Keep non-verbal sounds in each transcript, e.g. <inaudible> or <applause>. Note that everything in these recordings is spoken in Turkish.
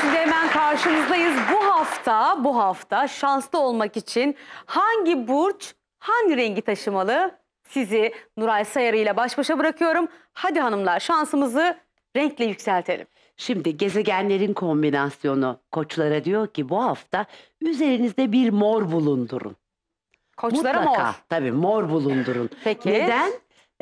şimdi hemen karşınızdayız. Bu hafta, bu hafta şanslı olmak için hangi burç, hangi rengi taşımalı? Sizi Nuray Sayarı ile baş başa bırakıyorum. Hadi hanımlar şansımızı renkle yükseltelim. Şimdi gezegenlerin kombinasyonu koçlara diyor ki bu hafta üzerinizde bir mor bulundurun. Koçlara Mutlaka, mor. Tabii mor bulundurun. <laughs> Peki. Neden?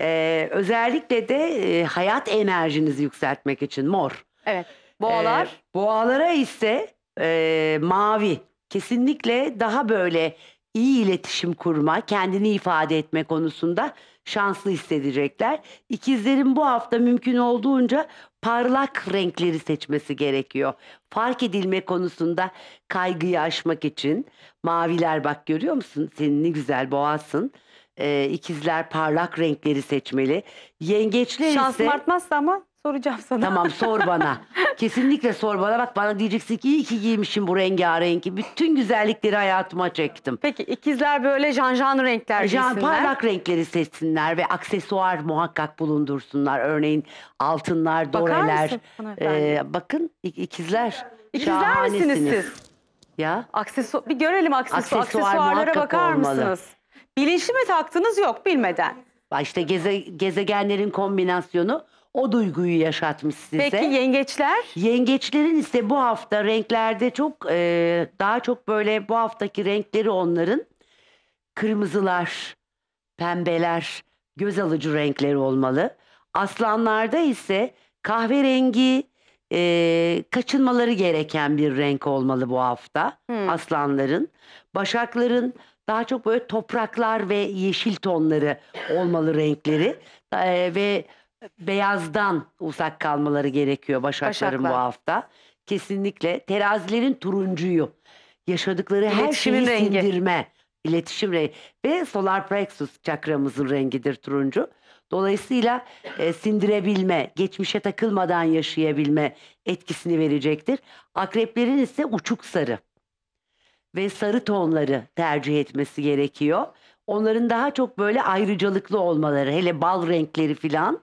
Ee, özellikle de e, hayat enerjinizi yükseltmek için mor. Evet. Boğalar. Ee, boğalara ise e, mavi. Kesinlikle daha böyle iyi iletişim kurma, kendini ifade etme konusunda şanslı hissedecekler. İkizlerin bu hafta mümkün olduğunca parlak renkleri seçmesi gerekiyor. Fark edilme konusunda kaygıyı aşmak için maviler bak görüyor musun? Senin ne güzel boğasın? Ee, ikizler parlak renkleri seçmeli. Yengeçler ise... Şansım artmazsa ama Soracağım sana. Tamam sor bana. <laughs> Kesinlikle sor bana. Bak bana diyeceksin ki iyi ki giymişim bu rengarenki. Bütün güzellikleri hayatıma çektim. Peki ikizler böyle janjan renkler Jan giysinler. parlak renkleri seçsinler ve aksesuar muhakkak bulundursunlar. Örneğin altınlar, Bakar doreler. mısın Ee, bakın ikizler. İkizler misiniz siz? Ya aksesuar. bir görelim aksesu Aksesuar aksesuarlara bakar olmalı. mısınız? Bilinçli mi taktınız yok bilmeden. İşte geze, gezegenlerin kombinasyonu o duyguyu yaşatmış size. Peki yengeçler? Yengeçlerin ise bu hafta renklerde çok e, daha çok böyle bu haftaki renkleri onların kırmızılar, pembeler, göz alıcı renkleri olmalı. Aslanlarda ise kahverengi e, kaçınmaları gereken bir renk olmalı bu hafta Hmm. aslanların. Başakların daha çok böyle topraklar ve yeşil tonları olmalı renkleri E, ve beyazdan uzak kalmaları gerekiyor başakların Başaklar. bu hafta. Kesinlikle terazilerin turuncuyu yaşadıkları her şeyi sindirme, iletişim rengi ve solar plexus çakramızın rengidir turuncu. Dolayısıyla e, sindirebilme, geçmişe takılmadan yaşayabilme etkisini verecektir. Akreplerin ise uçuk sarı ve sarı tonları tercih etmesi gerekiyor onların daha çok böyle ayrıcalıklı olmaları hele bal renkleri filan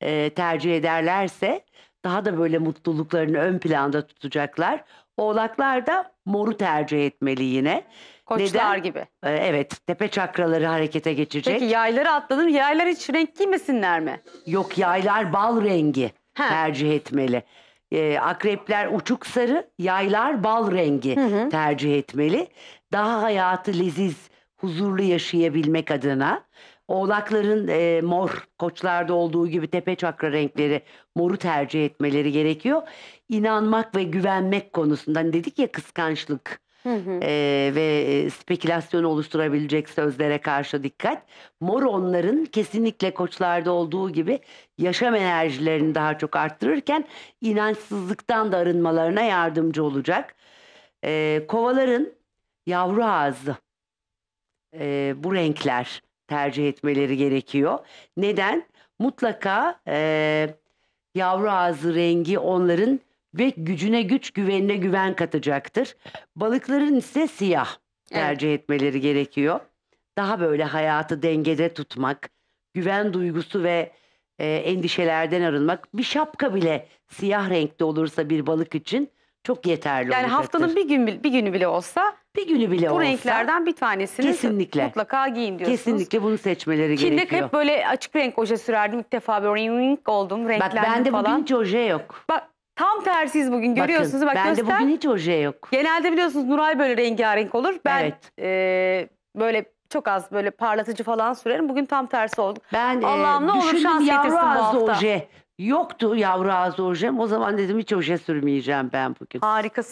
e, tercih ederlerse daha da böyle mutluluklarını ön planda tutacaklar. Oğlaklar da moru tercih etmeli yine. Koçlar Neden? gibi. Ee, evet tepe çakraları harekete geçecek. Peki yayları atladım. Yaylar hiç renk giymesinler mi? Yok yaylar bal rengi He. tercih etmeli. Ee, akrepler uçuk sarı, yaylar bal rengi hı hı. tercih etmeli. Daha hayatı leziz, huzurlu yaşayabilmek adına oğlakların e, mor koçlarda olduğu gibi tepe çakra renkleri moru tercih etmeleri gerekiyor. İnanmak ve güvenmek konusunda hani dedik ya kıskançlık E, ve e, spekülasyon oluşturabilecek sözlere karşı dikkat. Mor onların kesinlikle koçlarda olduğu gibi yaşam enerjilerini daha çok arttırırken inançsızlıktan da arınmalarına yardımcı olacak. E, kovaların yavru ağzı e, bu renkler tercih etmeleri gerekiyor. Neden? Mutlaka e, yavru ağzı rengi onların ve gücüne güç, güvenine güven katacaktır. Balıkların ise siyah tercih evet. etmeleri gerekiyor. Daha böyle hayatı dengede tutmak, güven duygusu ve e, endişelerden arınmak. Bir şapka bile siyah renkte olursa bir balık için çok yeterli yani olacaktır. Yani haftanın bir gün bir günü bile olsa bir günü bile Bu olsa. renklerden bir tanesini Kesinlikle. mutlaka giyin diyorsunuz. Kesinlikle bunu seçmeleri Ki de gerekiyor. hep böyle açık renk oje sürerdim. İlk defa böyle ring oldum, falan. Bak renklendim bende falan. bugün hiç oje yok. Bak tam tersiyiz bugün görüyorsunuz. Bak Bende göster. bugün hiç oje yok. Genelde biliyorsunuz Nuray böyle rengarenk olur. Ben Evet. e, böyle çok az böyle parlatıcı falan sürerim. Bugün tam tersi oldu. Ben e, Allah'ım ne olur şans getirsin bu ağzı hafta. oje. Yoktu yavru ağzı ojem. O zaman dedim hiç oje sürmeyeceğim ben bugün. Harikasın.